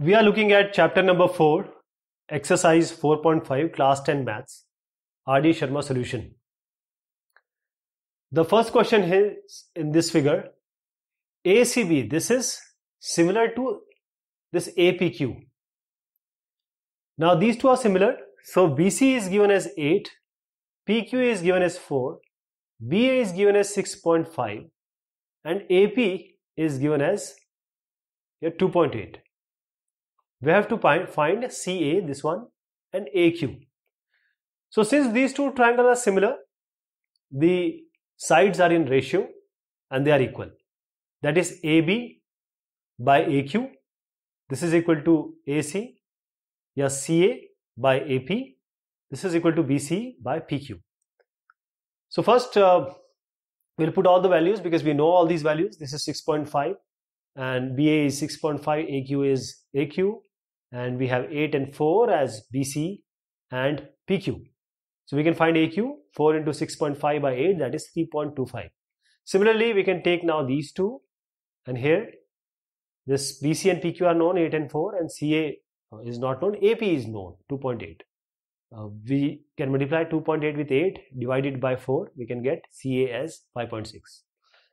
We are looking at chapter number 4, exercise 4.5, class 10 maths, RD Sharma solution. The first question is in this figure ACB, this is similar to this APQ. Now these two are similar, so BC is given as 8, PQ is given as 4, BA is given as 6.5, and AP is given as 2.8 we have to find CA, this one, and AQ. So since these two triangles are similar, the sides are in ratio and they are equal. That is AB by AQ. This is equal to AC, yes CA by AP. This is equal to BC by PQ. So first, uh, we'll put all the values because we know all these values. This is 6.5 and BA is 6.5, AQ is AQ, and we have 8 and 4 as BC and PQ. So we can find AQ 4 into 6.5 by 8 that is 3.25. Similarly we can take now these two and here this BC and PQ are known 8 and 4 and CA uh, is not known AP is known 2.8. Uh, we can multiply 2.8 with 8 divided by 4 we can get CA as 5.6.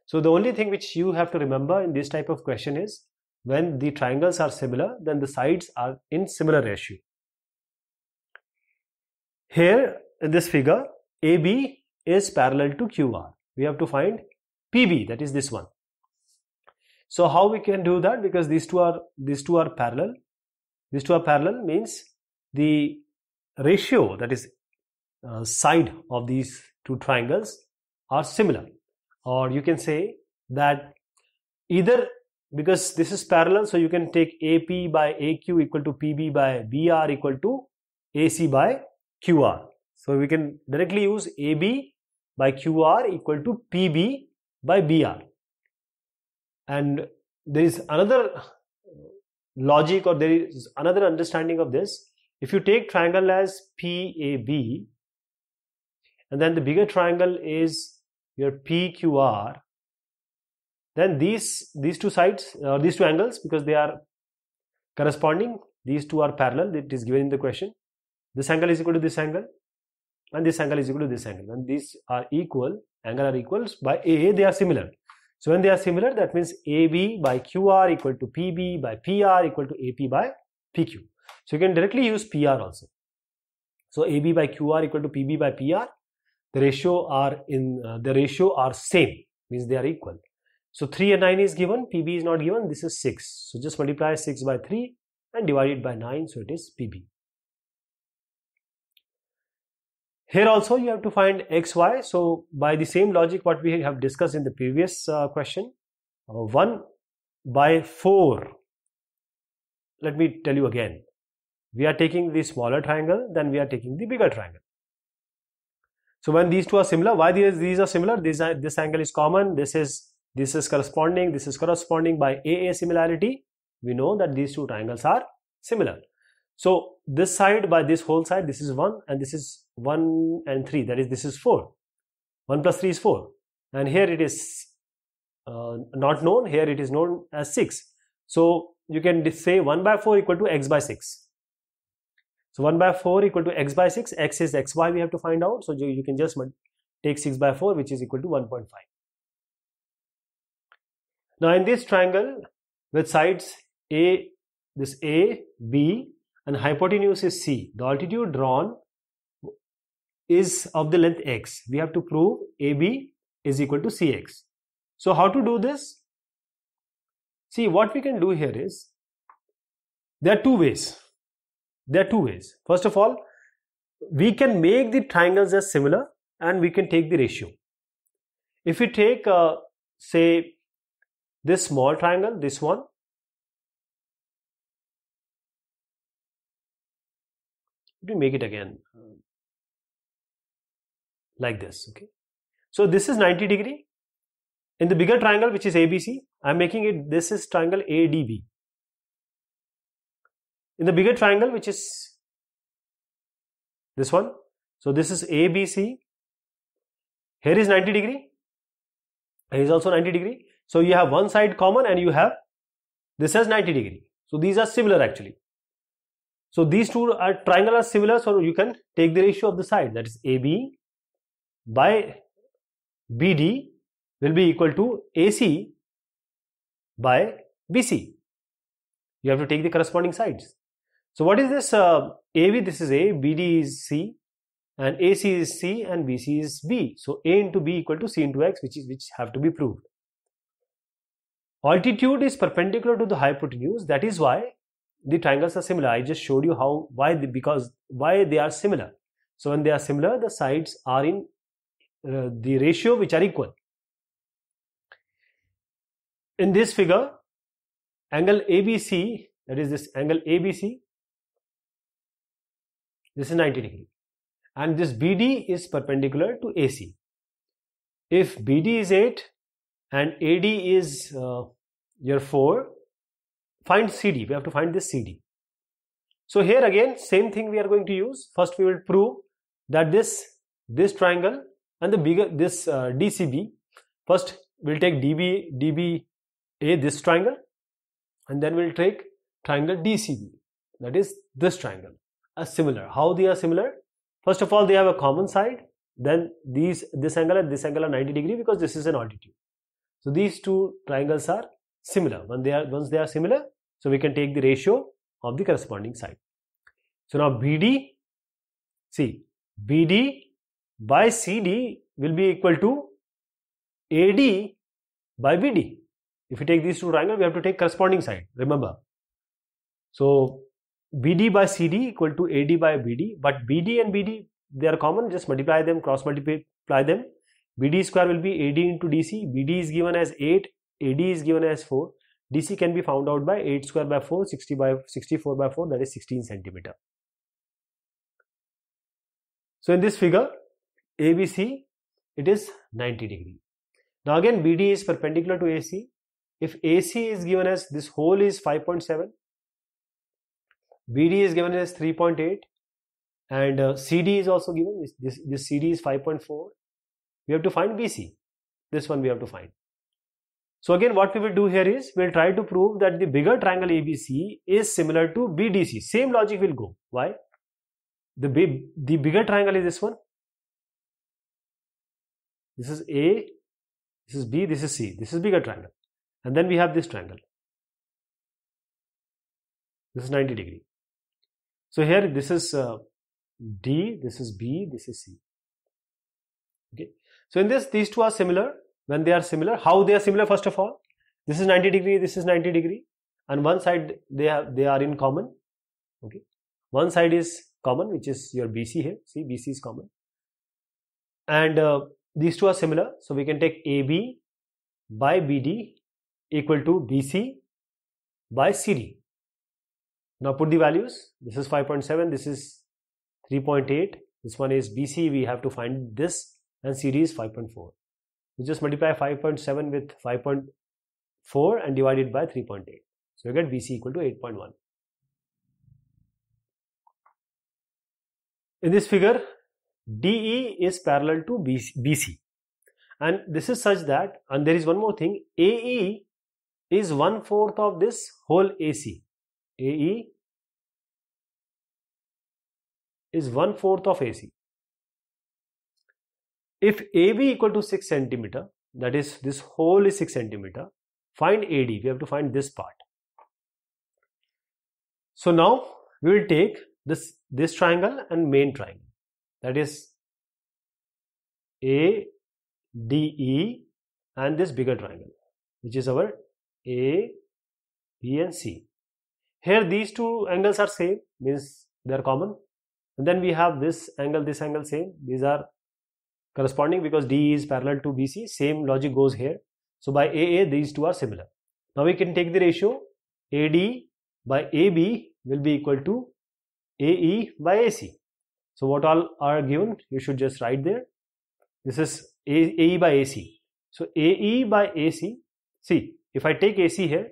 So the only thing which you have to remember in this type of question is when the triangles are similar then the sides are in similar ratio here in this figure AB is parallel to QR we have to find PB that is this one so how we can do that because these two are these two are parallel these two are parallel means the ratio that is uh, side of these two triangles are similar or you can say that either because this is parallel so you can take AP by AQ equal to PB by BR equal to AC by QR. So we can directly use AB by QR equal to PB by BR. And there is another logic or there is another understanding of this. If you take triangle as PAB and then the bigger triangle is your PQR then these these two sides or uh, these two angles because they are corresponding these two are parallel it is given in the question this angle is equal to this angle and this angle is equal to this angle and these are equal angle are equals by AA they are similar so when they are similar that means AB by QR equal to PB by PR equal to AP by PQ so you can directly use PR also so AB by QR equal to PB by PR the ratio are in uh, the ratio are same means they are equal so 3 and 9 is given, PB is not given, this is 6. So just multiply 6 by 3 and divide it by 9, so it is PB. Here also you have to find xy. So by the same logic what we have discussed in the previous uh, question, uh, 1 by 4. Let me tell you again. We are taking the smaller triangle, then we are taking the bigger triangle. So when these two are similar, why these, these are similar? This, this angle is common, this is this is corresponding, this is corresponding by AA similarity. We know that these two triangles are similar. So this side by this whole side, this is 1 and this is 1 and 3, that is this is 4. 1 plus 3 is 4 and here it is uh, not known, here it is known as 6. So you can say 1 by 4 equal to x by 6. So 1 by 4 equal to x by 6, x is xy we have to find out. So you can just take 6 by 4 which is equal to 1.5. Now in this triangle with sides A, this A, B and hypotenuse is C. The altitude drawn is of the length x. We have to prove AB is equal to CX. So how to do this? See what we can do here is, there are two ways. There are two ways. First of all, we can make the triangles as similar and we can take the ratio. If we take uh, say this small triangle, this one, let me make it again like this, okay. So this is 90 degree. In the bigger triangle, which is ABC, I'm making it, this is triangle ADB. In the bigger triangle, which is this one, so this is ABC. Here is 90 degree. Here is also 90 degree. So you have one side common and you have this is 90 degree. So these are similar actually. So these two are triangle are similar so you can take the ratio of the side that is AB by BD will be equal to AC by BC. You have to take the corresponding sides. So what is this uh, AB this is A, BD is C and AC is C and BC is B. So A into B equal to C into X which is which have to be proved. Altitude is perpendicular to the hypotenuse. That is why the triangles are similar. I just showed you how, why, the, because why they are similar. So when they are similar, the sides are in uh, the ratio which are equal. In this figure, angle ABC, that is this angle ABC, this is 90 degree and this BD is perpendicular to AC. If BD is 8 and AD is uh, year 4 find cd we have to find this cd so here again same thing we are going to use first we will prove that this this triangle and the bigger this uh, dcb first we'll take db DB a this triangle and then we'll take triangle dcb that is this triangle are similar how they are similar first of all they have a common side then these this angle and this angle are 90 degree because this is an altitude so these two triangles are similar. When they are, once they are similar, so we can take the ratio of the corresponding side. So now BD, see, BD by CD will be equal to AD by BD. If we take these two triangles, we have to take corresponding side, remember. So BD by CD equal to AD by BD, but BD and BD, they are common, just multiply them, cross multiply them. BD square will be AD into DC, BD is given as 8, AD is given as 4. DC can be found out by 8 square by 4, 60 by 64 by 4, that is 16 centimeter. So in this figure, ABC, it is 90 degree. Now again, BD is perpendicular to AC. If AC is given as this hole is 5.7, BD is given as 3.8, and uh, CD is also given. This, this, this CD is 5.4. We have to find BC. This one we have to find. So again, what we will do here is we'll try to prove that the bigger triangle ABC is similar to BDC. Same logic will go. Why? The, big, the bigger triangle is this one. This is A, this is B, this is C. This is bigger triangle. And then we have this triangle. This is 90 degree. So here this is uh, D, this is B, this is C. Okay. So in this, these two are similar when they are similar how they are similar first of all this is 90 degree this is 90 degree and one side they have they are in common okay one side is common which is your bc here see bc is common and uh, these two are similar so we can take ab by bd equal to bc by cd now put the values this is 5.7 this is 3.8 this one is bc we have to find this and cd is 5.4 you just multiply 5.7 with 5.4 and divide it by 3.8 so you get BC equal to 8.1 in this figure DE is parallel to BC and this is such that and there is one more thing AE is one fourth of this whole AC AE is one fourth of AC if AB equal to 6 centimeter, that is this hole is 6 centimeter, find AD. We have to find this part. So now we will take this, this triangle and main triangle. That is A, D, E and this bigger triangle which is our A, B and C. Here these two angles are same means they are common and then we have this angle this angle same these are corresponding because DE is parallel to BC same logic goes here so by AA these two are similar now we can take the ratio AD by AB will be equal to AE by AC so what all are given you should just write there this is AE by AC so AE by AC see if I take AC here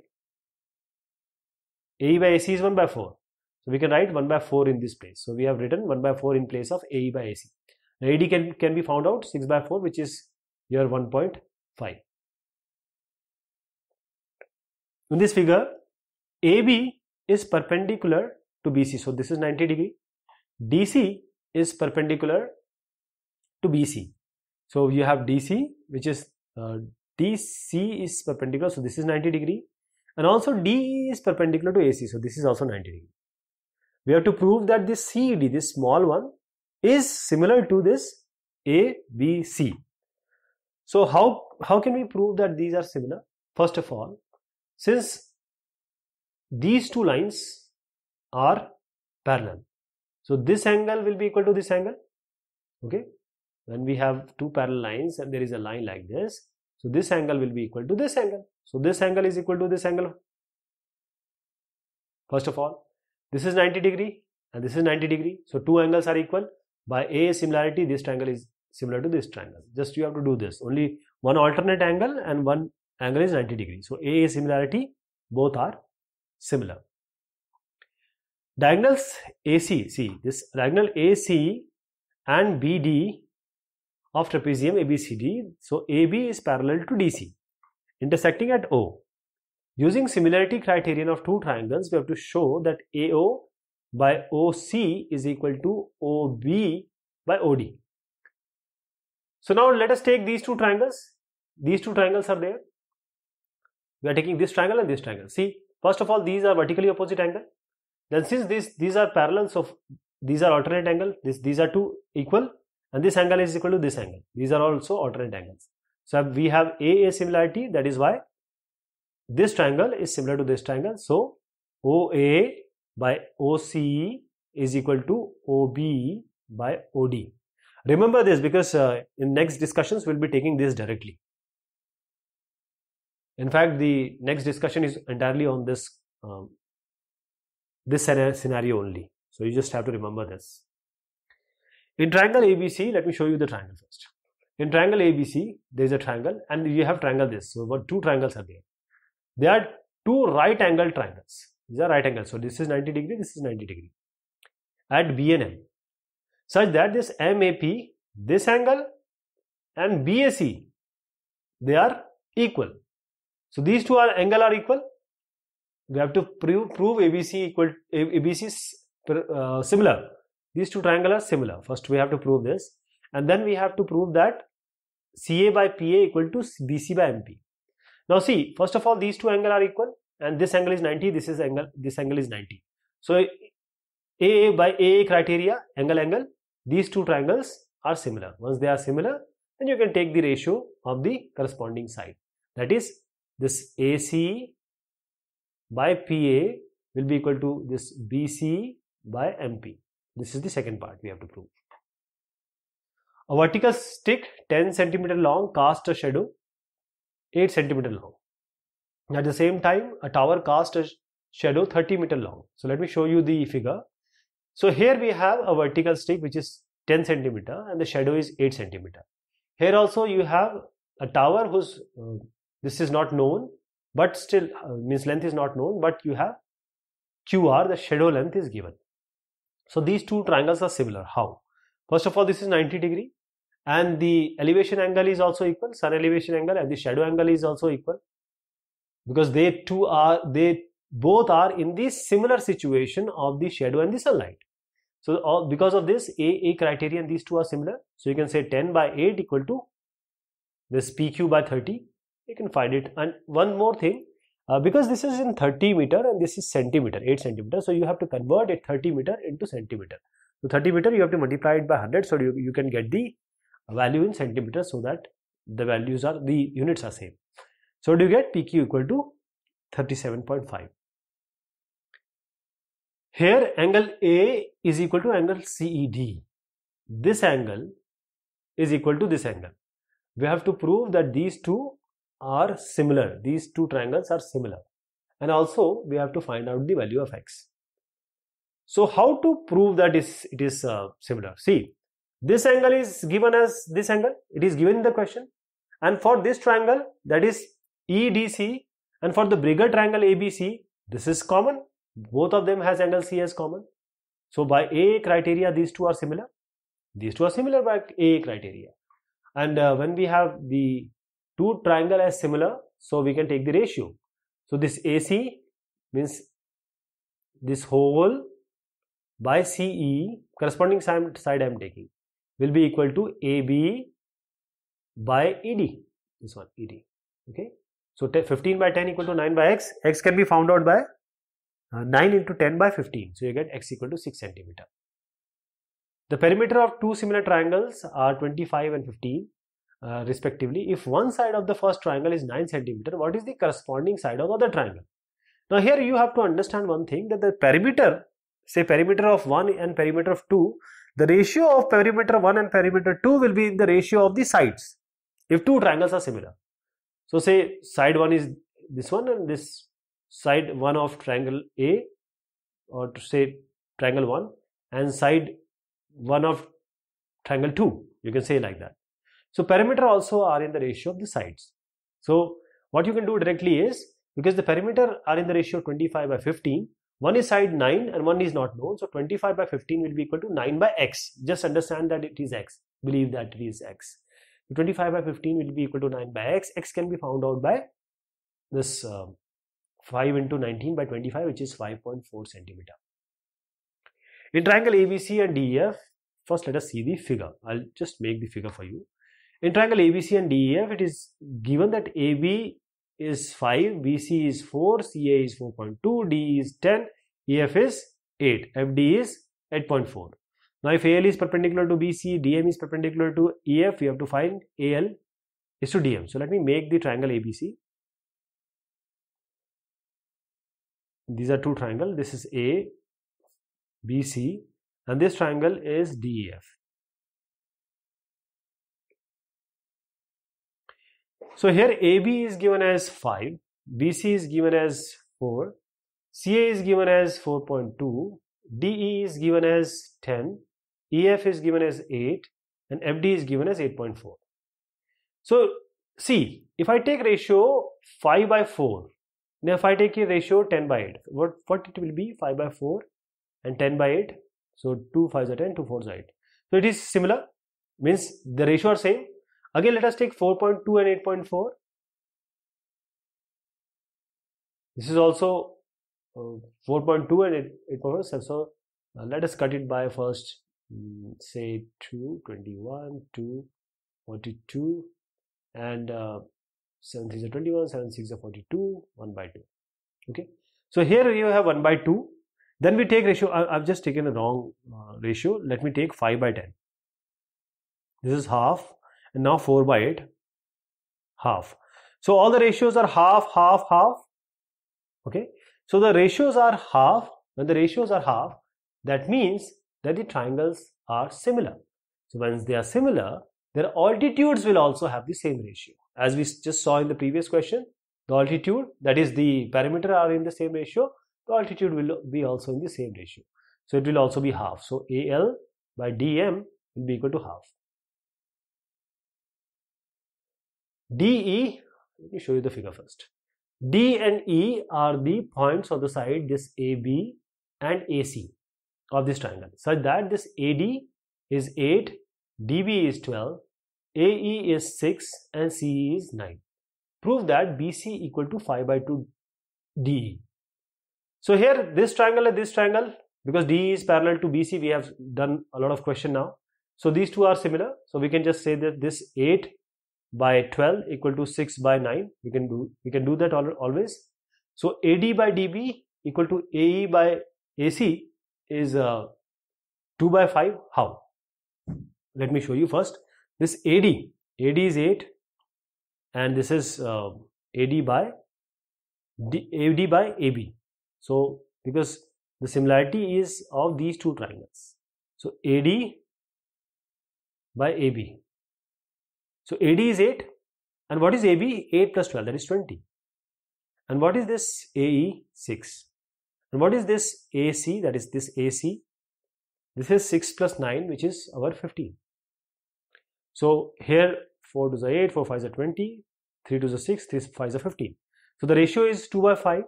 AE by AC is 1 by 4 so we can write 1 by 4 in this place so we have written 1 by 4 in place of AE by AC AD can, can be found out 6 by 4 which is your 1.5. In this figure, AB is perpendicular to BC. So this is 90 degree. DC is perpendicular to BC. So you have DC which is uh, DC is perpendicular. So this is 90 degree and also D is perpendicular to AC. So this is also 90 degree. We have to prove that this CED, this small one is similar to this A, B, C. So how, how can we prove that these are similar? First of all, since these two lines are parallel. So this angle will be equal to this angle. Okay. When we have two parallel lines and there is a line like this. So this angle will be equal to this angle. So this angle is equal to this angle. First of all, this is 90 degree and this is 90 degree. So two angles are equal by a similarity this triangle is similar to this triangle just you have to do this only one alternate angle and one angle is 90 degree so a similarity both are similar diagonals ac see this diagonal ac and bd of trapezium abcd so ab is parallel to dc intersecting at o using similarity criterion of two triangles we have to show that ao by OC is equal to OB by OD. So now let us take these two triangles. These two triangles are there. We are taking this triangle and this triangle. See, first of all, these are vertically opposite angle. Then since these these are parallel, so these are alternate angle, this these are two equal, and this angle is equal to this angle. These are also alternate angles. So we have AA similarity. That is why this triangle is similar to this triangle. So OA by OCE is equal to OB by OD. Remember this because uh, in next discussions we'll be taking this directly. In fact, the next discussion is entirely on this um, this scenario only. So you just have to remember this. In triangle ABC, let me show you the triangle first. In triangle ABC, there is a triangle and you have triangle this. So what two triangles are there? They are two right angle triangles. These are right angles. So this is 90 degree, this is 90 degree at M, such that this MAP, this angle and BAC they are equal. So these two are angle are equal. We have to prove, prove ABC equal ABC is uh, similar. These two triangles are similar. First we have to prove this and then we have to prove that CA by PA equal to BC by MP. Now see, first of all, these two angles are equal and this angle is 90 this is angle this angle is 90 so aa by aa criteria angle angle these two triangles are similar once they are similar then you can take the ratio of the corresponding side that is this ac by pa will be equal to this bc by mp this is the second part we have to prove a vertical stick 10 centimeter long cast a shadow 8 centimeter long at the same time, a tower casts a shadow 30 meter long. So let me show you the figure. So here we have a vertical stick which is 10 centimeter and the shadow is 8 centimeter. Here also you have a tower whose uh, this is not known but still uh, means length is not known but you have QR the shadow length is given. So these two triangles are similar. How? First of all this is 90 degree and the elevation angle is also equal sun elevation angle and the shadow angle is also equal because they two are they both are in the similar situation of the shadow and the sunlight so because of this a a criterion these two are similar so you can say 10 by 8 equal to this pq by 30 you can find it and one more thing uh, because this is in 30 meter and this is centimeter 8 centimeter so you have to convert it 30 meter into centimeter so 30 meter you have to multiply it by 100 so you, you can get the value in centimeter so that the values are the units are same so do you get PQ equal to 37.5. Here angle A is equal to angle CED. This angle is equal to this angle. We have to prove that these two are similar. These two triangles are similar. And also we have to find out the value of x. So how to prove that it is uh, similar? See, this angle is given as this angle. It is given in the question. And for this triangle that is EDC and for the bigger triangle ABC this is common both of them has angle C as common so by A criteria these two are similar these two are similar by A criteria and uh, when we have the two triangle as similar so we can take the ratio so this AC means this whole by CE corresponding side I am taking will be equal to AB by ED this one ED okay so 15 by 10 equal to 9 by x. x can be found out by uh, 9 into 10 by 15. So you get x equal to 6 centimeter. The perimeter of two similar triangles are 25 and 15 uh, respectively. If one side of the first triangle is 9 centimeter, what is the corresponding side of other triangle? Now here you have to understand one thing that the perimeter, say perimeter of 1 and perimeter of 2, the ratio of perimeter 1 and perimeter 2 will be in the ratio of the sides if two triangles are similar. So say side one is this one and this side one of triangle A or to say triangle one and side one of triangle two. You can say like that. So perimeter also are in the ratio of the sides. So what you can do directly is because the perimeter are in the ratio 25 by 15 one is side 9 and one is not known so 25 by 15 will be equal to 9 by x just understand that it is x believe that it is x 25 by 15 will be equal to 9 by x x can be found out by this uh, 5 into 19 by 25 which is 5.4 centimeter in triangle abc and def first let us see the figure i'll just make the figure for you in triangle abc and def it is given that ab is 5 bc is 4 ca is 4.2 d is 10 ef is 8 fd is 8.4 now, if AL is perpendicular to BC, DM is perpendicular to EF, we have to find AL is to DM. So, let me make the triangle ABC. These are two triangles. This is A, BC, and this triangle is DEF. So, here AB is given as 5, BC is given as 4, CA is given as 4.2, DE is given as 10 EF is given as 8 and FD is given as 8.4. So see, if I take ratio 5 by 4, now if I take a ratio 10 by 8, what, what it will be? 5 by 4 and 10 by 8. So 2 5 are 10, 2 4 are 8. So it is similar, means the ratio are same. Again, let us take 4.2 and 8.4. This is also uh, 4.2 and 8.4. So uh, let us cut it by first Mm, say 2, 21, 2, 42, and uh, 7 3 is 21, 7 6 is 42, 1 by 2. Okay, so here you have 1 by 2. Then we take ratio, I, have just taken a wrong uh, ratio. Let me take 5 by 10. This is half, and now 4 by 8, half. So all the ratios are half, half, half. Okay, so the ratios are half. When the ratios are half, that means that the triangles are similar. So once they are similar, their altitudes will also have the same ratio. As we just saw in the previous question, the altitude, that is the perimeter are in the same ratio, the altitude will be also in the same ratio. So it will also be half. So AL by DM will be equal to half. DE, let me show you the figure first. D and E are the points of the side, this AB and AC of this triangle such that this AD is 8, DB is 12, AE is 6 and CE is 9. Prove that BC equal to 5 by 2 DE. So here this triangle and this triangle because DE is parallel to BC we have done a lot of question now. So these two are similar so we can just say that this 8 by 12 equal to 6 by 9 we can do we can do that always. So AD by DB equal to AE by AC is uh, 2 by 5. How? Let me show you first. This AD, AD is 8 and this is uh, AD by D, AD by AB. So, because the similarity is of these two triangles. So, AD by AB. So, AD is 8 and what is AB? 8 plus 12 that is 20. And what is this AE? 6. And what is this AC? That is this AC. This is 6 plus 9, which is our 15. So here 4 to the 8, 4 5 is 20, 3 to the 6, 3 5 is 15. So the ratio is 2 by 5,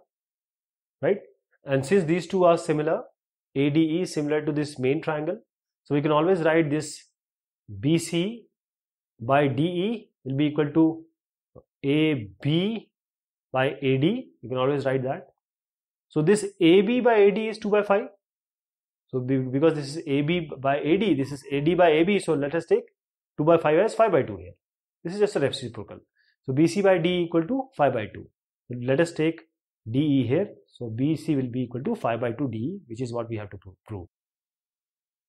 right? And since these two are similar, ADE is similar to this main triangle. So we can always write this BC by DE will be equal to AB by AD. You can always write that. So this AB by AD is 2 by 5. So because this is AB by AD, this is AD by AB, so let us take 2 by 5 as 5 by 2 here. This is just a reciprocal. So BC by D equal to 5 by 2. So let us take DE here. So BC will be equal to 5 by 2 DE, which is what we have to prove.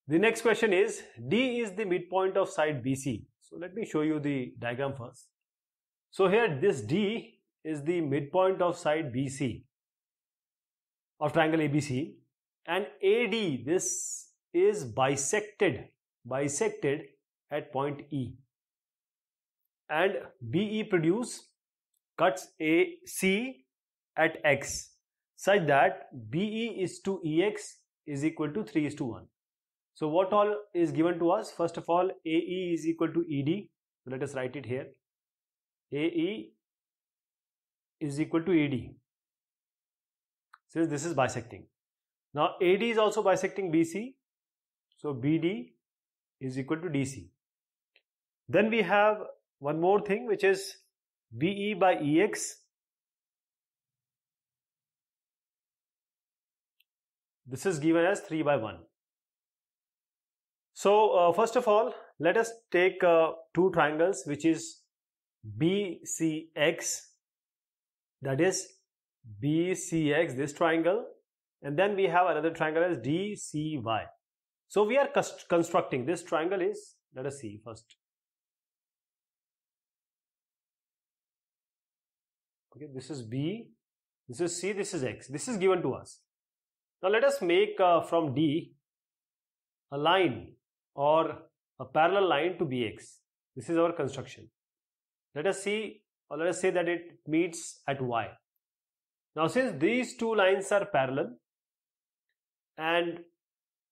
The next question is D is the midpoint of side BC. So let me show you the diagram first. So here this D is the midpoint of side BC of triangle ABC and AD this is bisected bisected at point E and BE produce cuts AC at X such that BE is to EX is equal to 3 is to 1. So what all is given to us? First of all AE is equal to ED. Let us write it here. AE is equal to ED since this is bisecting. Now AD is also bisecting BC. So BD is equal to DC. Then we have one more thing which is BE by EX. This is given as 3 by 1. So uh, first of all, let us take uh, two triangles which is BCX that is BCX, this triangle, and then we have another triangle as DCY. So we are constructing this triangle is, let us see first. Okay, this is B, this is C, this is X. This is given to us. Now let us make uh, from D a line or a parallel line to BX. This is our construction. Let us see or let us say that it meets at Y. Now since these two lines are parallel and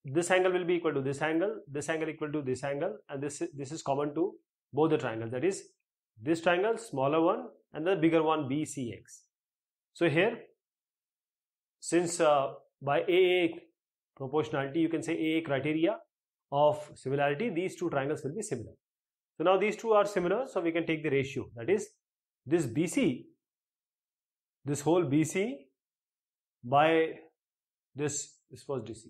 this angle will be equal to this angle, this angle equal to this angle and this, this is common to both the triangles that is this triangle smaller one and the bigger one BCX. So here since uh, by AA proportionality you can say AA criteria of similarity these two triangles will be similar. So now these two are similar so we can take the ratio that is this BC this whole BC by this, this was DC.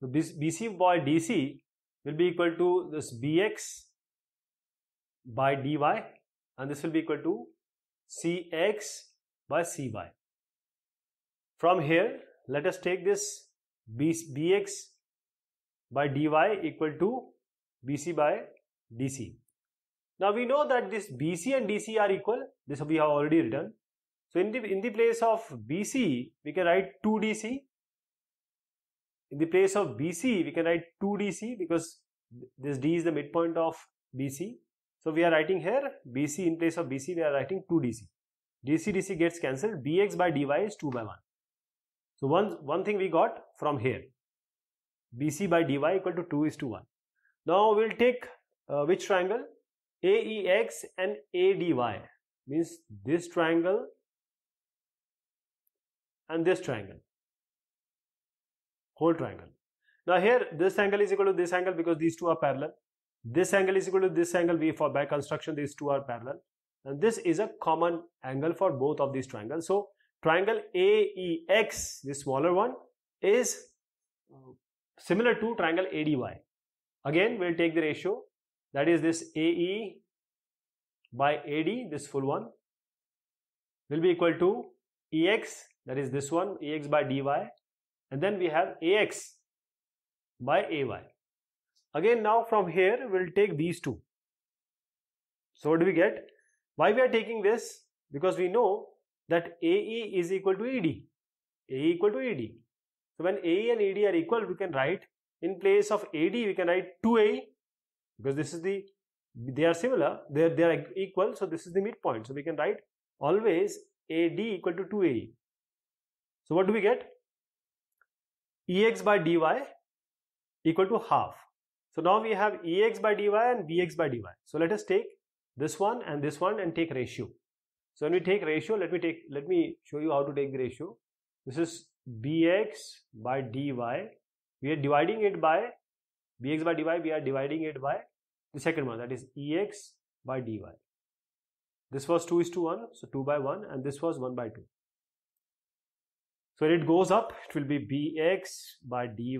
So this BC by DC will be equal to this BX by DY and this will be equal to CX by CY. From here, let us take this BX by DY equal to BC by DC. Now we know that this BC and DC are equal. This we have already written. So in the, in the place of BC, we can write 2DC. In the place of BC, we can write 2DC because this D is the midpoint of BC. So we are writing here BC in place of BC, we are writing 2DC. DC DC gets cancelled, BX by dy is 2 by 1. So one, one thing we got from here, BC by dy equal to 2 is to 1. Now we'll take uh, which triangle? AEX and ADY means this triangle and this triangle whole triangle now here this angle is equal to this angle because these two are parallel this angle is equal to this angle we for by construction these two are parallel and this is a common angle for both of these triangles so triangle AEX the smaller one is uh, similar to triangle ADY again we'll take the ratio that is this AE by AD this full one will be equal to EX that is this one ax by dy and then we have ax by ay. Again now from here we'll take these two. So what do we get? Why we are taking this? Because we know that AE is equal to ED. AE equal to ED. So when AE and ED are equal we can write in place of AD we can write 2AE because this is the they are similar they are, they are equal so this is the midpoint so we can write always AD equal to 2AE so what do we get? Ex by dy equal to half. So now we have Ex by dy and Bx by dy. So let us take this one and this one and take ratio. So when we take ratio, let me take let me show you how to take the ratio. This is Bx by dy. We are dividing it by Bx by dy, we are dividing it by the second one that is Ex by dy. This was 2 is to 1, so 2 by 1 and this was 1 by 2. So when it goes up, it will be bx by dy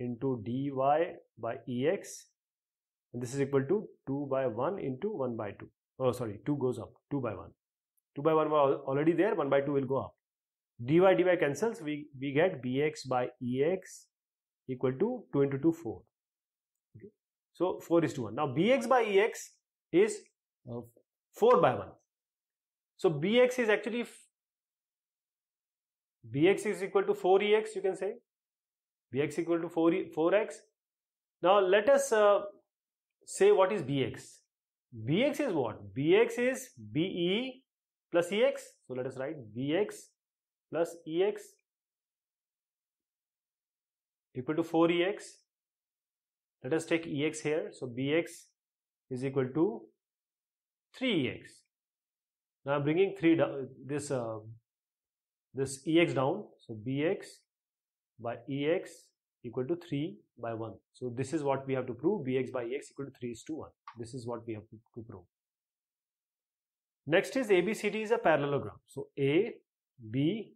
into dy by ex. And this is equal to 2 by 1 into 1 by 2. Oh, sorry, 2 goes up, 2 by 1. 2 by 1 were already there, 1 by 2 will go up. dy dy cancels, we, we get bx by ex equal to 2 into 2, 4. Okay. So 4 is to 1. Now bx by ex is uh, 4 by 1. So bx is actually bx is equal to 4ex you can say bx equal to 4 4x now let us uh, say what is bx bx is what bx is be plus ex so let us write bx plus ex equal to 4ex let us take ex here so bx is equal to 3ex now i'm bringing 3 uh, this uh, this ex down so bx by ex equal to 3 by 1 so this is what we have to prove bx by ex equal to 3 is to 1 this is what we have to, prove next is abcd is a parallelogram so A, B,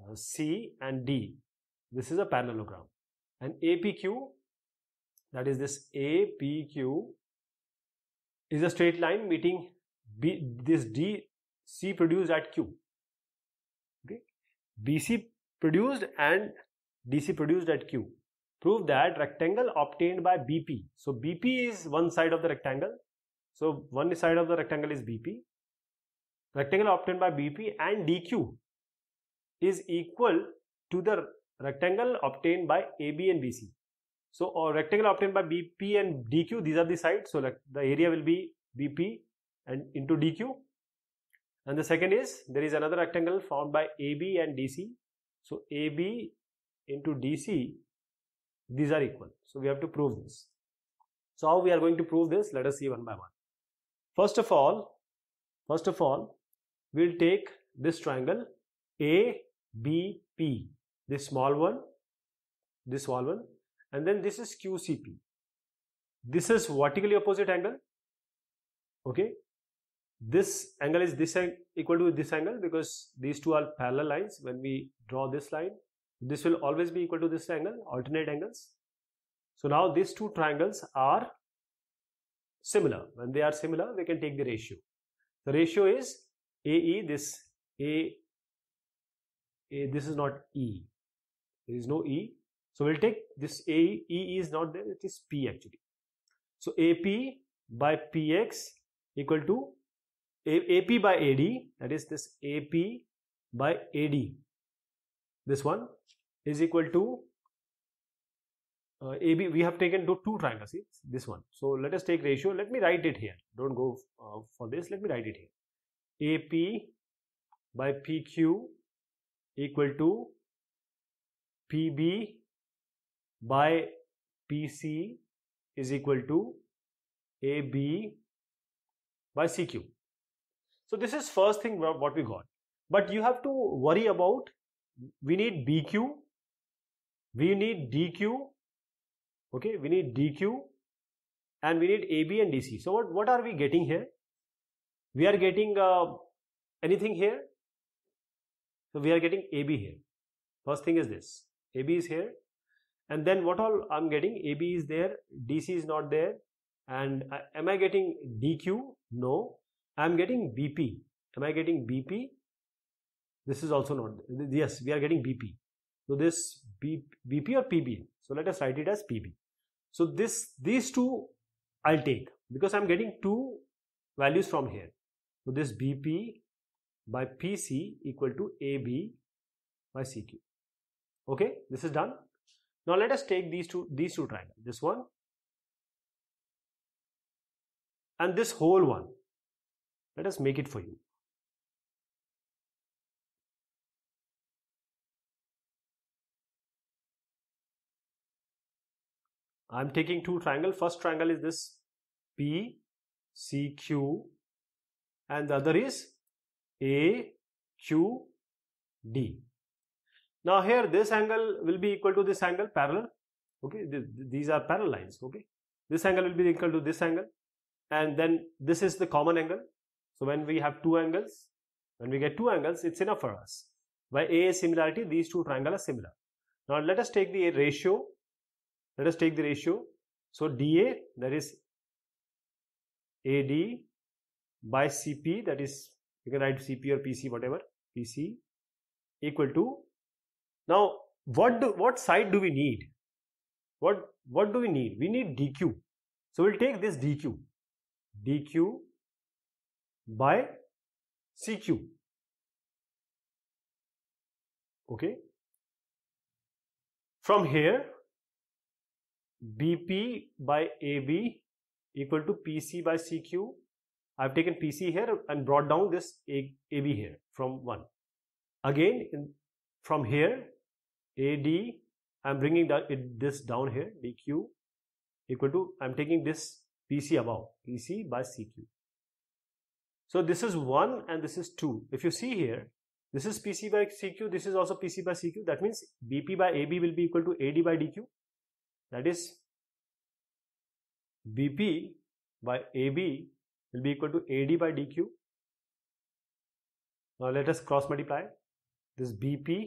uh, C, and d this is a parallelogram and apq that is this apq is a straight line meeting b this d c produced at q BC produced and DC produced at Q. Prove that rectangle obtained by BP. So BP is one side of the rectangle. So one side of the rectangle is BP. Rectangle obtained by BP and DQ is equal to the rectangle obtained by AB and BC. So or rectangle obtained by BP and DQ, these are the sides. So the area will be BP and into DQ and the second is there is another rectangle formed by AB and DC. So AB into DC, these are equal. So we have to prove this. So how we are going to prove this? Let us see one by one. First of all, first of all, we'll take this triangle ABP, this small one, this small one, and then this is QCP. This is vertically opposite angle. Okay, this angle is this equal to this angle because these two are parallel lines when we draw this line this will always be equal to this angle alternate angles so now these two triangles are similar when they are similar we can take the ratio the ratio is ae this a, a this is not e there is no e so we'll take this a e is not there it is p actually so ap by px equal to AP by AD, that is this AP by AD, this one is equal to uh, AB. We have taken two, two triangles, see, this one. So let us take ratio, let me write it here, don't go uh, for this, let me write it here. AP by PQ equal to PB by PC is equal to AB by CQ. So this is first thing what we got. But you have to worry about, we need BQ, we need DQ, okay, we need DQ and we need AB and DC. So what, what are we getting here? We are getting uh, anything here? So we are getting AB here. First thing is this, AB is here and then what all I'm getting AB is there DC is not there and uh, am I getting DQ no I'm getting BP. Am I getting BP? This is also not, yes, we are getting BP. So this BP, BP or PB. So let us write it as PB. So this, these two I'll take because I'm getting two values from here. So this BP by PC equal to AB by CQ. Okay, this is done. Now let us take these two, these two triangles, this one and this whole one let us make it for you. I'm taking two triangle. First triangle is this PCQ and the other is AQD. Now here this angle will be equal to this angle parallel. Okay, these are parallel lines. Okay, this angle will be equal to this angle and then this is the common angle so when we have two angles, when we get two angles, it's enough for us. By AA similarity, these two triangles are similar. Now let us take the ratio. Let us take the ratio. So DA that is AD by CP that is you can write CP or PC whatever PC equal to now what do, what side do we need what what do we need we need DQ so we'll take this DQ DQ by CQ. Okay. From here, BP by AB equal to PC by CQ. I've taken PC here and brought down this AB here from 1. Again, in, from here, AD, I'm bringing that, it, this down here, DQ equal to, I'm taking this PC above, PC by CQ. So this is 1 and this is 2. If you see here, this is PC by CQ, this is also PC by CQ. That means BP by AB will be equal to AD by DQ. That is BP by AB will be equal to AD by DQ. Now let us cross multiply. This BP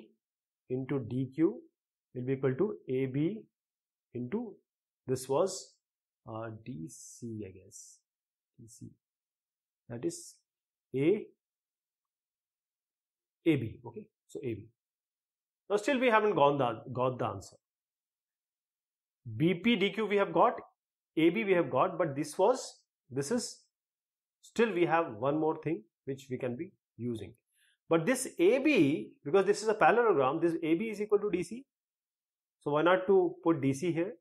into DQ will be equal to AB into this was uh, DC I guess DC that is A, AB, okay, so AB. Now still we haven't gone the, got the answer. BP, DQ we have got, AB we have got, but this was, this is, still we have one more thing which we can be using. But this AB, because this is a parallelogram, this AB is equal to DC. So why not to put DC here?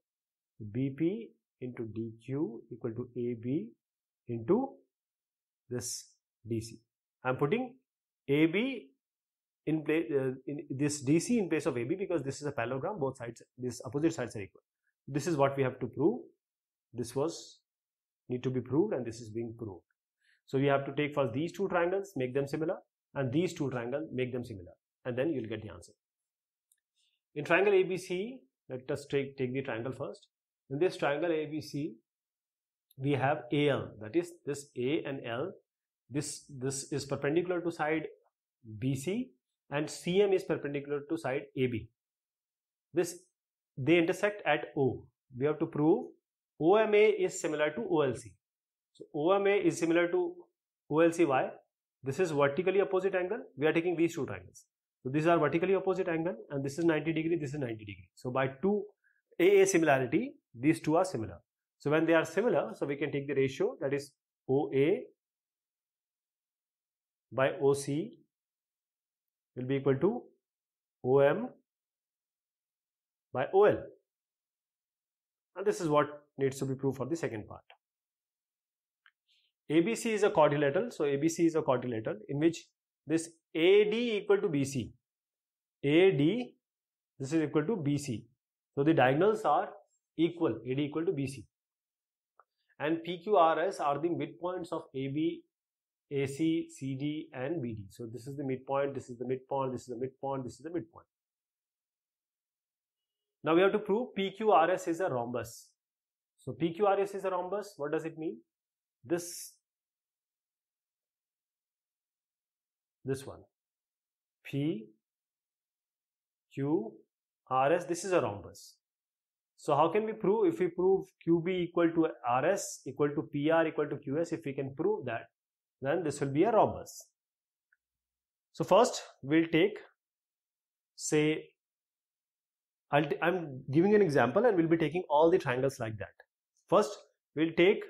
BP into DQ equal to AB into this DC. I am putting AB in place uh, in this DC in place of AB because this is a parallelogram both sides these opposite sides are equal. This is what we have to prove. This was need to be proved and this is being proved. So we have to take first these two triangles make them similar and these two triangles make them similar and then you will get the answer. In triangle ABC let us take, take the triangle first. In this triangle ABC we have AL that is this A and L this this is perpendicular to side BC and CM is perpendicular to side AB this they intersect at O we have to prove OMA is similar to OLC so OMA is similar to OLCY this is vertically opposite angle we are taking these two triangles so these are vertically opposite angle and this is 90 degree this is 90 degree so by two AA similarity these two are similar so when they are similar, so we can take the ratio that is OA by OC will be equal to OM by OL. And this is what needs to be proved for the second part. ABC is a quadrilateral, so ABC is a quadrilateral in which this AD equal to BC. AD, this is equal to BC. So the diagonals are equal, AD equal to BC and PQRS are the midpoints of AB, AC, CD and BD. So this is the midpoint, this is the midpoint, this is the midpoint, this is the midpoint. Now we have to prove PQRS is a rhombus. So PQRS is a rhombus, what does it mean? This, this one, P, Q, RS, this is a rhombus. So how can we prove? If we prove QB equal to RS equal to PR equal to QS, if we can prove that, then this will be a robust. So first we'll take say i am giving an example and we'll be taking all the triangles like that. First we'll take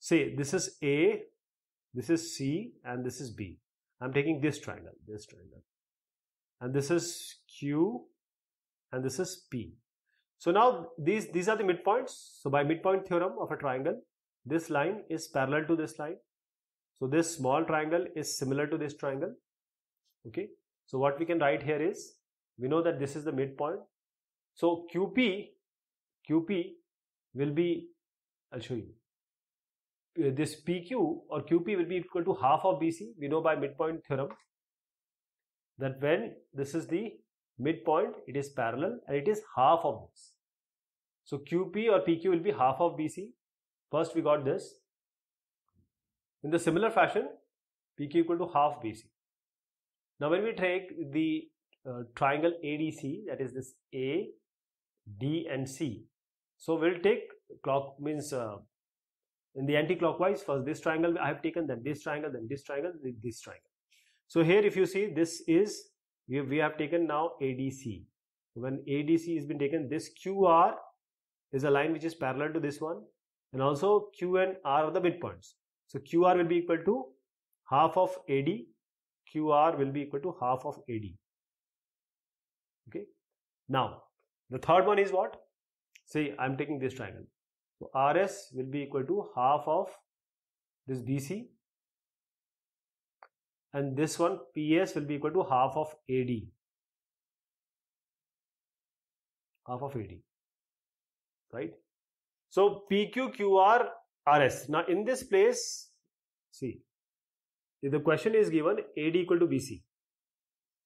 say this is A this is C and this is B. I'm taking this triangle, this triangle. And this is Q and this is P. So now these, these are the midpoints. So by midpoint theorem of a triangle, this line is parallel to this line. So this small triangle is similar to this triangle. Okay. So what we can write here is, we know that this is the midpoint. So QP, QP will be, I'll show you. Uh, this PQ or QP will be equal to half of BC. We know by midpoint theorem that when this is the midpoint, it is parallel and it is half of this. So QP or PQ will be half of BC. First we got this. In the similar fashion, PQ equal to half BC. Now when we take the uh, triangle ADC, that is this A, D and C. So we'll take clock means uh, in the anti-clockwise first this triangle I have taken then this triangle then this triangle then this triangle so here if you see this is we have, we have taken now ADC when ADC has been taken this QR is a line which is parallel to this one and also Q and R are the midpoints so QR will be equal to half of AD QR will be equal to half of AD okay now the third one is what say I'm taking this triangle so RS will be equal to half of this BC and this one PS will be equal to half of AD. Half of AD. Right? So PQQR RS. Now in this place, see, if the question is given AD equal to BC.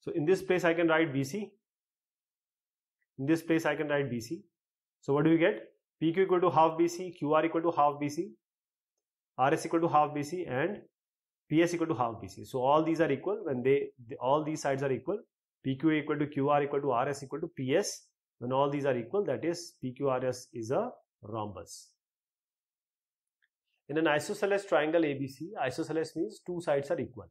So in this place I can write BC. In this place I can write BC. So what do we get? PQ equal to half BC, QR equal to half BC, RS equal to half BC and PS equal to half BC. So all these are equal when they, they all these sides are equal. PQ equal to QR equal to RS equal to PS. When all these are equal, that is PQRS is a rhombus. In an isosceles triangle ABC, isosceles means two sides are equal.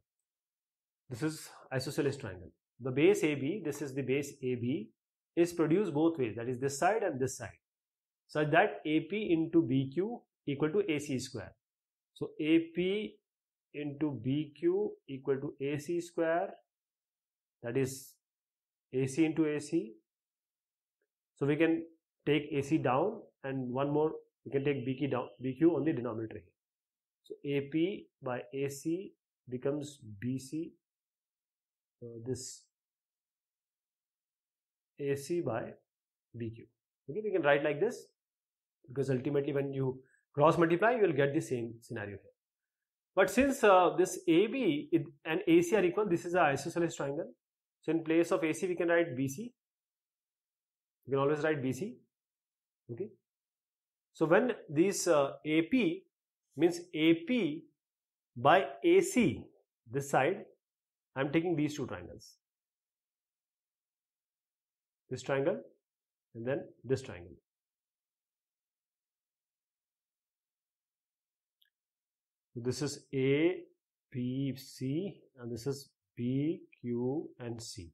This is isosceles triangle. The base AB, this is the base AB, is produced both ways, that is this side and this side such that AP into BQ equal to AC square. So AP into BQ equal to AC square that is AC into AC. So we can take AC down and one more we can take BQ down BQ on the denominator here. So AP by AC becomes BC uh, this AC by BQ. Okay, we can write like this because ultimately when you cross multiply you will get the same scenario here. But since uh, this AB and AC are equal, this is a isosceles triangle. So in place of AC we can write BC. You can always write BC. Okay. So when this uh, AP means AP by AC this side, I am taking these two triangles. This triangle and then this triangle. so this is a b c and this is b q and c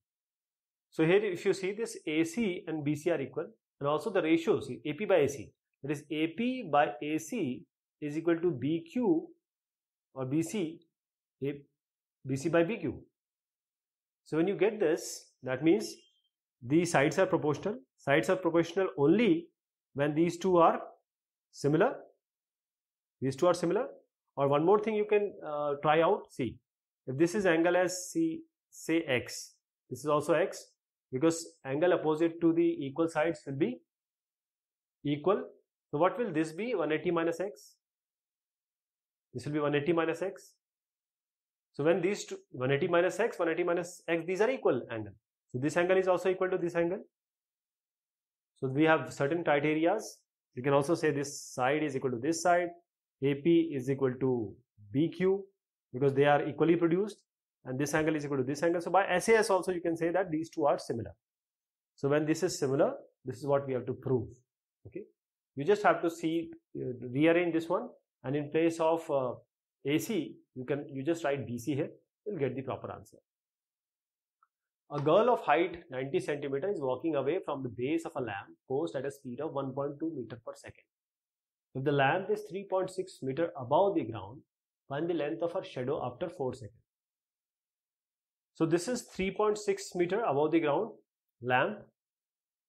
so here if you see this ac and bc are equal and also the ratio see ap by ac that is ap by ac is equal to bq or bc a, bc by bq so when you get this that means these sides are proportional sides are proportional only when these two are similar these two are similar or one more thing you can uh, try out see if this is angle as c say x this is also x because angle opposite to the equal sides will be equal so what will this be 180 minus x this will be 180 minus x so when these two 180 minus x 180 minus x these are equal angle so this angle is also equal to this angle so we have certain criteria. You can also say this side is equal to this side, AP is equal to BQ because they are equally produced and this angle is equal to this angle. So by SAS also you can say that these two are similar. So when this is similar, this is what we have to prove. Okay, you just have to see uh, rearrange this one and in place of uh, AC you can you just write BC here. You'll get the proper answer. A girl of height 90 centimeter is walking away from the base of a lamp post at a speed of 1.2 meter per second. If the lamp is 3.6 meter above the ground, find the length of her shadow after 4 seconds. So this is 3.6 meter above the ground lamp.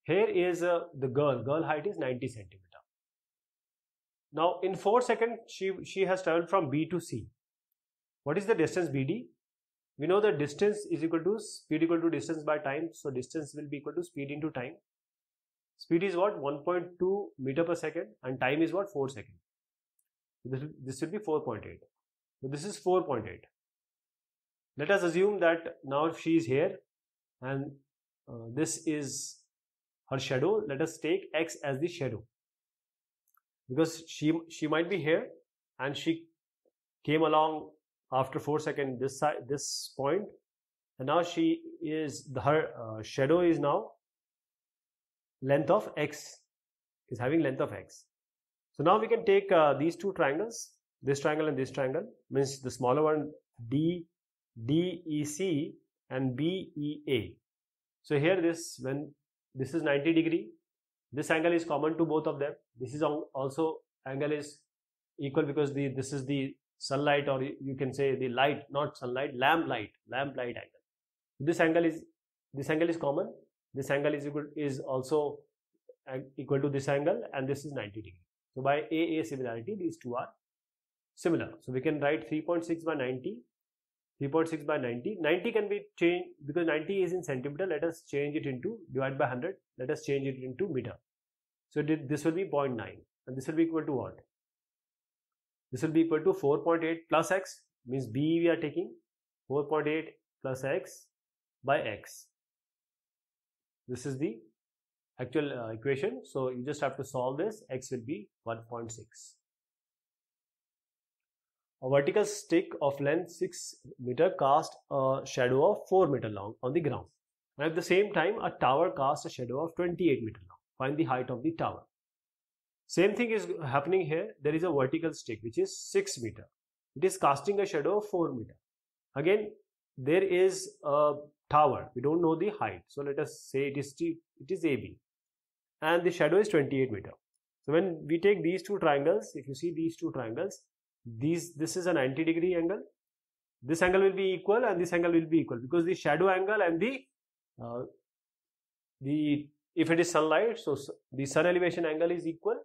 Here is uh, the girl. Girl height is 90 centimeter. Now in 4 seconds she, she has traveled from B to C. What is the distance BD? We know the distance is equal to speed equal to distance by time. So distance will be equal to speed into time. Speed is what 1.2 meter per second and time is what 4 second. This, this will be 4.8. So this is 4.8. Let us assume that now if she is here and uh, this is her shadow, let us take x as the shadow. Because she, she might be here and she came along after 4 second this side, this point and now she is her uh, shadow is now length of x is having length of x. So now we can take uh, these two triangles, this triangle and this triangle, means the smaller one DDEC and BEA. So here this, when this is 90 degree, this angle is common to both of them. This is also angle is equal because the this is the sunlight or you can say the light, not sunlight, lamp light, lamp light angle. This angle is this angle is common this angle is equal is also equal to this angle and this is 90 degree so by aa similarity these two are similar so we can write 3.6 by 90 3.6 by 90 90 can be changed because 90 is in centimeter let us change it into divide by 100 let us change it into meter so this will be 0.9 and this will be equal to what this will be equal to 4.8 plus x means b we are taking 4.8 plus x by x this is the actual uh, equation. So you just have to solve this. X will be 1.6. A vertical stick of length 6 meter cast a shadow of 4 meter long on the ground. And at the same time, a tower casts a shadow of 28 meter long. Find the height of the tower. Same thing is happening here. There is a vertical stick which is 6 meter. It is casting a shadow of 4 meter. Again, there is a tower. We don't know the height. So let us say it is, T, it is AB and the shadow is 28 meter. So when we take these two triangles, if you see these two triangles, these this is a 90 degree angle. This angle will be equal and this angle will be equal because the shadow angle and the uh, the if it is sunlight, so the sun elevation angle is equal.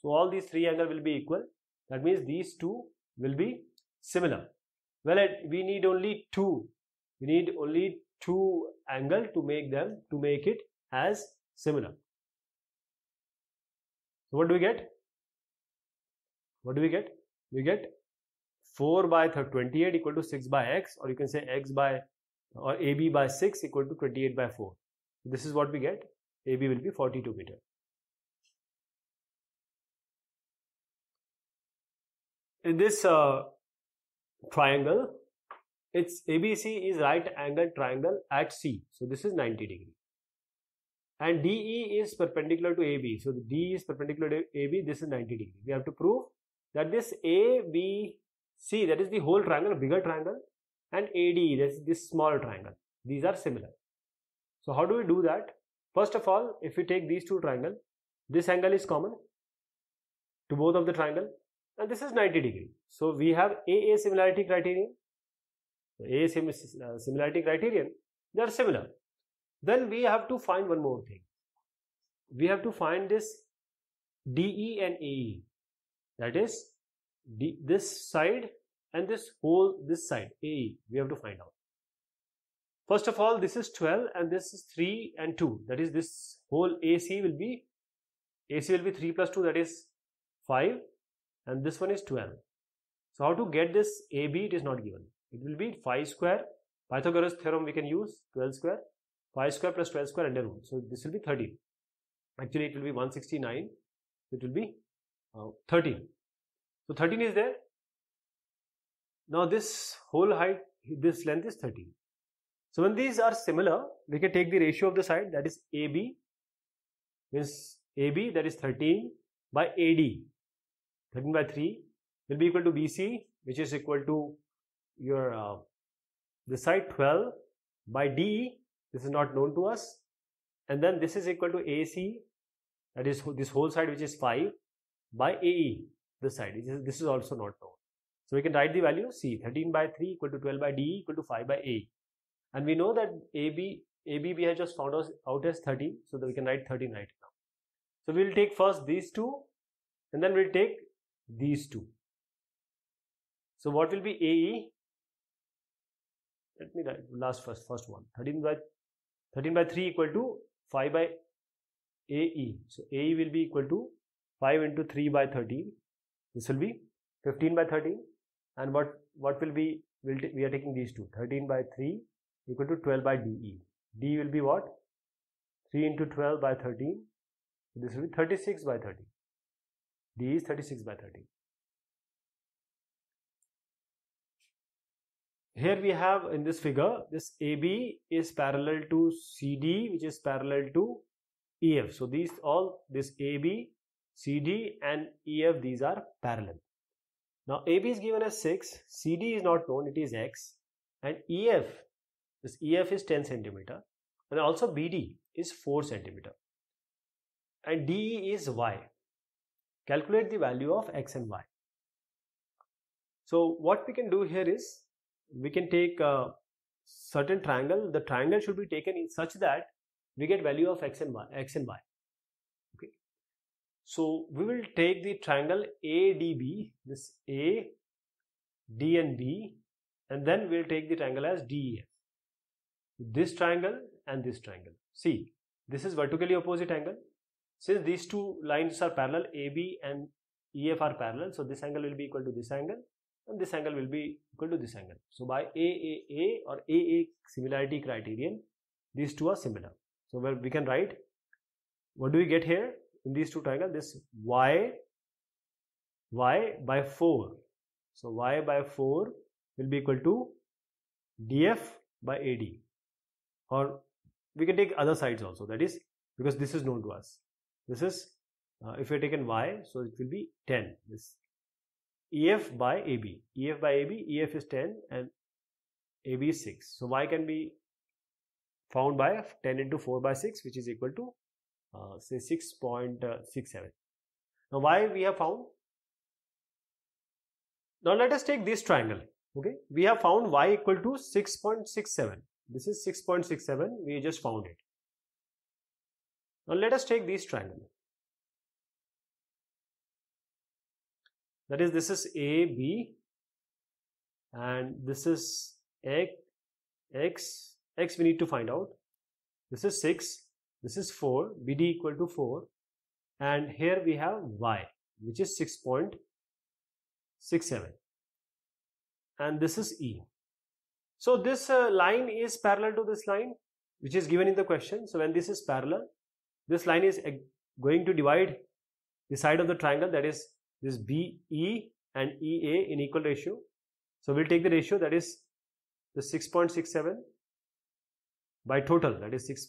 So all these three angle will be equal. That means these two will be similar. Well, we need only two. We need only two angle to make them to make it as similar. So what do we get? What do we get? We get 4 by 28 equal to 6 by x or you can say x by or AB by 6 equal to 28 by 4. This is what we get. AB will be 42 meter. In this uh, triangle, its ABC is right angle triangle at C. So this is 90 degree. And DE is perpendicular to AB. So D is perpendicular to AB. This is 90 degree. We have to prove that this ABC, that is the whole triangle, bigger triangle, and AD, that is this small triangle. These are similar. So how do we do that? First of all, if we take these two triangle, this angle is common to both of the triangle and this is 90 degree. So we have AA similarity criterion a uh, similarity criterion, they are similar. Then we have to find one more thing. We have to find this DE and AE. That is D, this side and this whole this side AE. We have to find out. First of all, this is 12 and this is 3 and 2. That is this whole AC will be AC will be 3 plus 2 that is 5 and this one is 12. So how to get this AB it is not given. It will be five square. Pythagoras theorem we can use 12 square. five square plus 12 square under root. So this will be 13. Actually it will be 169. It will be uh, 13. So 13 is there. Now this whole height, this length is 13. So when these are similar, we can take the ratio of the side that is AB means AB that is 13 by AD 13 by 3 will be equal to BC which is equal to your uh, side 12 by d. this is not known to us. And then this is equal to AC, that is this whole side which is 5 by AE, this side, this is also not known. So we can write the value C, 13 by 3 equal to 12 by d equal to 5 by a. And we know that AB, AB we have just found out as 13, so that we can write 13 right now. So we will take first these two, and then we will take these two. So what will be AE? let me write last first first one 13 by 13 by 3 equal to 5 by ae so ae will be equal to 5 into 3 by 13 this will be 15 by 13 and what what will be will we are taking these two 13 by 3 equal to 12 by de d will be what 3 into 12 by 13 this will be 36 by 13 d is 36 by 13 here we have in this figure this AB is parallel to CD which is parallel to EF so these all this AB CD and EF these are parallel now AB is given as 6 CD is not known it is X and EF this EF is 10 centimeter and also BD is 4 centimeter and DE is Y calculate the value of X and Y so what we can do here is we can take a certain triangle. The triangle should be taken in such that we get value of x and y. X and y. Okay. So we will take the triangle ADB, this A, D and B, and then we'll take the triangle as DEF. This triangle and this triangle. See, this is vertically opposite angle. Since these two lines are parallel, AB and EF are parallel, so this angle will be equal to this angle and this angle will be equal to this angle. So by AAA or AA similarity criterion, these two are similar. So where we can write, what do we get here in these two triangles? This Y, Y by 4. So Y by 4 will be equal to DF by AD. Or we can take other sides also, that is, because this is known to us. This is, uh, if we take taken Y, so it will be 10. This EF by AB. EF by AB, EF is 10 and AB is 6. So Y can be found by 10 into 4 by 6 which is equal to uh, say 6.67. Uh, now Y we have found. Now let us take this triangle. Okay, we have found Y equal to 6.67. This is 6.67, we just found it. Now let us take this triangle. that is this is a b and this is x x x we need to find out this is 6 this is 4 bd equal to 4 and here we have y which is 6.67 and this is e so this uh, line is parallel to this line which is given in the question so when this is parallel this line is eh, going to divide the side of the triangle that is this BE and EA in equal ratio. So we'll take the ratio that is the 6.67 by total that is 6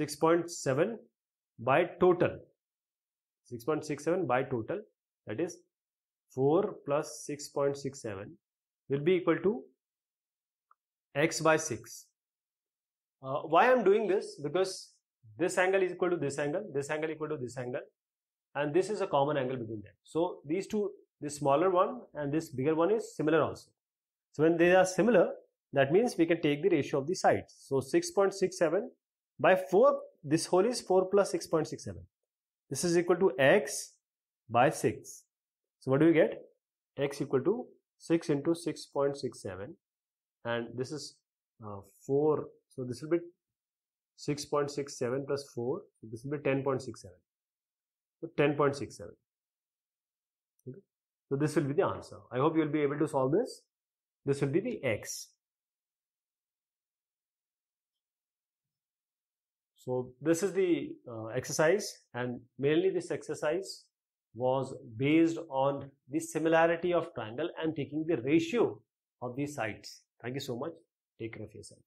6.7 by total 6.67 by total that is 4 plus 6.67 will be equal to x by 6. Uh, why I am doing this? Because this angle is equal to this angle, this angle equal to this angle and this is a common angle between them so these two this smaller one and this bigger one is similar also so when they are similar that means we can take the ratio of the sides so 6.67 by 4 this whole is 4 plus 6.67 this is equal to x by 6 so what do we get x equal to 6 into 6.67 and this is uh, 4 so this will be 6.67 plus 4 so this will be 10.67 10.67. Okay. So this will be the answer. I hope you will be able to solve this. This will be the x. So this is the uh, exercise and mainly this exercise was based on the similarity of triangle and taking the ratio of these sides. Thank you so much. Take care of yourself.